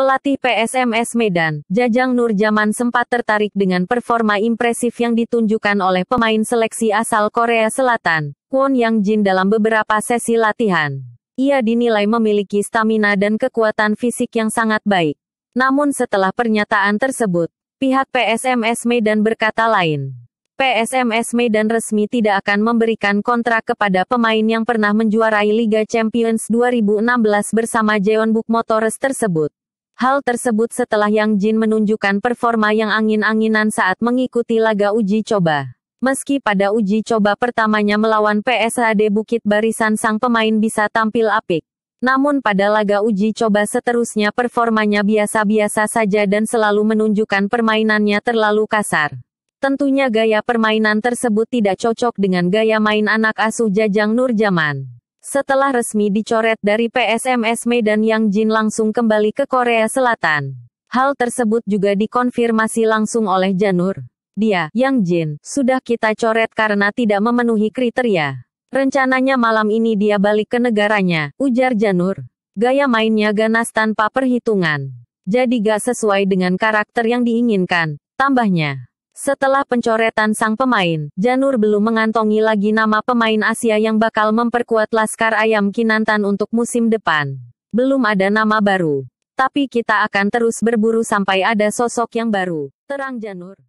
Pelatih PSMS Medan, Jajang Nurjaman sempat tertarik dengan performa impresif yang ditunjukkan oleh pemain seleksi asal Korea Selatan, Won Yang Jin dalam beberapa sesi latihan. Ia dinilai memiliki stamina dan kekuatan fisik yang sangat baik. Namun setelah pernyataan tersebut, pihak PSMS Medan berkata lain. PSMS Medan resmi tidak akan memberikan kontrak kepada pemain yang pernah menjuarai Liga Champions 2016 bersama Jeonbuk Motors tersebut. Hal tersebut setelah Yang Jin menunjukkan performa yang angin-anginan saat mengikuti laga uji coba. Meski pada uji coba pertamanya melawan PSAD Bukit Barisan sang pemain bisa tampil apik. Namun pada laga uji coba seterusnya performanya biasa-biasa saja dan selalu menunjukkan permainannya terlalu kasar. Tentunya gaya permainan tersebut tidak cocok dengan gaya main anak asuh Jajang Nurjaman. Setelah resmi dicoret dari PSMS Medan Yang Jin langsung kembali ke Korea Selatan. Hal tersebut juga dikonfirmasi langsung oleh Janur. Dia, Yang Jin, sudah kita coret karena tidak memenuhi kriteria. Rencananya malam ini dia balik ke negaranya, ujar Janur. Gaya mainnya ganas tanpa perhitungan. Jadi gak sesuai dengan karakter yang diinginkan, tambahnya. Setelah pencoretan sang pemain, Janur belum mengantongi lagi nama pemain Asia yang bakal memperkuat Laskar Ayam Kinantan untuk musim depan. Belum ada nama baru. Tapi kita akan terus berburu sampai ada sosok yang baru. Terang Janur.